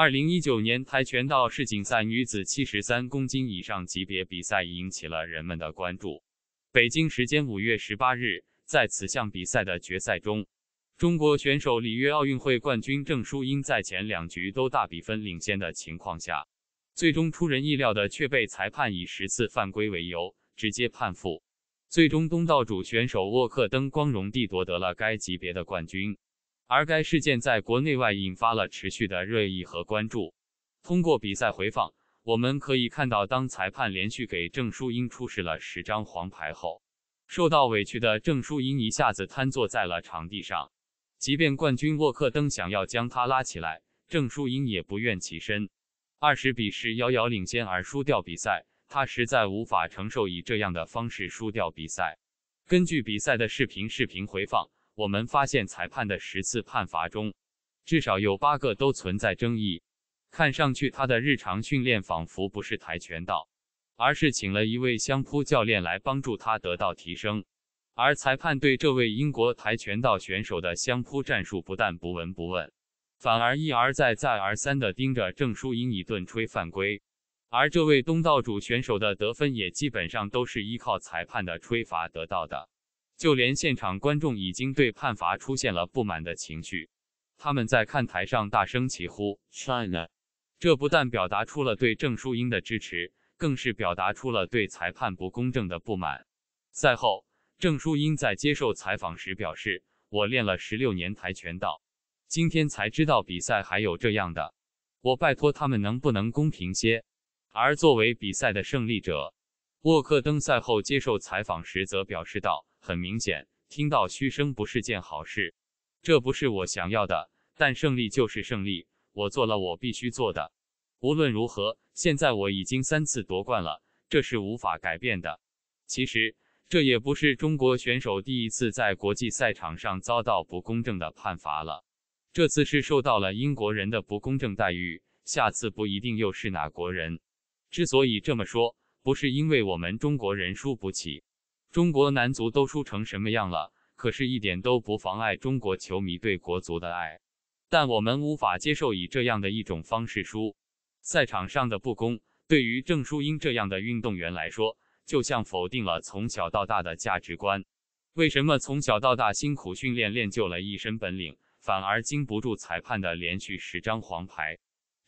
二零一九年跆拳道世锦赛女子七十三公斤以上级别比赛引起了人们的关注。北京时间五月十八日，在此项比赛的决赛中，中国选手里约奥运会冠军郑淑英在前两局都大比分领先的情况下，最终出人意料的却被裁判以十次犯规为由直接判负。最终，东道主选手沃克登光荣地夺得了该级别的冠军。而该事件在国内外引发了持续的热议和关注。通过比赛回放，我们可以看到，当裁判连续给郑淑英出示了十张黄牌后，受到委屈的郑淑英一下子瘫坐在了场地上。即便冠军沃克登想要将她拉起来，郑淑英也不愿起身。二十比十，遥遥领先而输掉比赛，她实在无法承受以这样的方式输掉比赛。根据比赛的视频视频回放。我们发现，裁判的十次判罚中，至少有八个都存在争议。看上去，他的日常训练仿佛不是跆拳道，而是请了一位相扑教练来帮助他得到提升。而裁判对这位英国跆拳道选手的相扑战术不但不闻不问，反而一而再、再而三地盯着郑淑英一顿吹犯规。而这位东道主选手的得分也基本上都是依靠裁判的吹罚得到的。就连现场观众已经对判罚出现了不满的情绪，他们在看台上大声齐呼 “China”，这不但表达出了对郑姝音的支持，更是表达出了对裁判不公正的不满。赛后，郑姝音在接受采访时表示：“我练了十六年跆拳道，今天才知道比赛还有这样的，我拜托他们能不能公平些。”而作为比赛的胜利者，沃克登赛后接受采访时则表示道。很明显，听到嘘声不是件好事。这不是我想要的，但胜利就是胜利。我做了我必须做的。无论如何，现在我已经三次夺冠了，这是无法改变的。其实，这也不是中国选手第一次在国际赛场上遭到不公正的判罚了。这次是受到了英国人的不公正待遇，下次不一定又是哪国人。之所以这么说，不是因为我们中国人输不起。中国男足都输成什么样了？可是，一点都不妨碍中国球迷对国足的爱。但我们无法接受以这样的一种方式输。赛场上的不公，对于郑淑英这样的运动员来说，就像否定了从小到大的价值观。为什么从小到大辛苦训练练就了一身本领，反而经不住裁判的连续十张黄牌？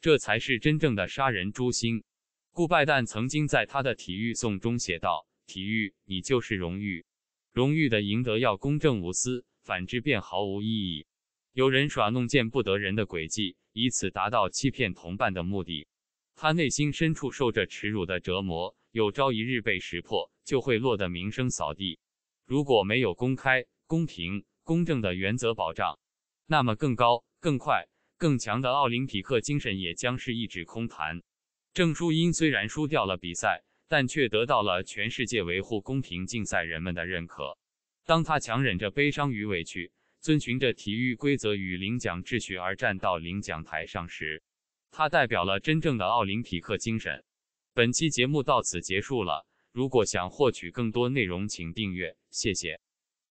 这才是真正的杀人诛心。顾拜旦曾经在他的体育颂中写道。体育，你就是荣誉。荣誉的赢得要公正无私，反之便毫无意义。有人耍弄见不得人的诡计，以此达到欺骗同伴的目的。他内心深处受着耻辱的折磨，有朝一日被识破，就会落得名声扫地。如果没有公开、公平、公正的原则保障，那么更高、更快、更强的奥林匹克精神也将是一纸空谈。郑淑英虽然输掉了比赛。但却得到了全世界维护公平竞赛人们的认可。当他强忍着悲伤与委屈，遵循着体育规则与领奖秩序而站到领奖台上时，他代表了真正的奥林匹克精神。本期节目到此结束了。如果想获取更多内容，请订阅。谢谢。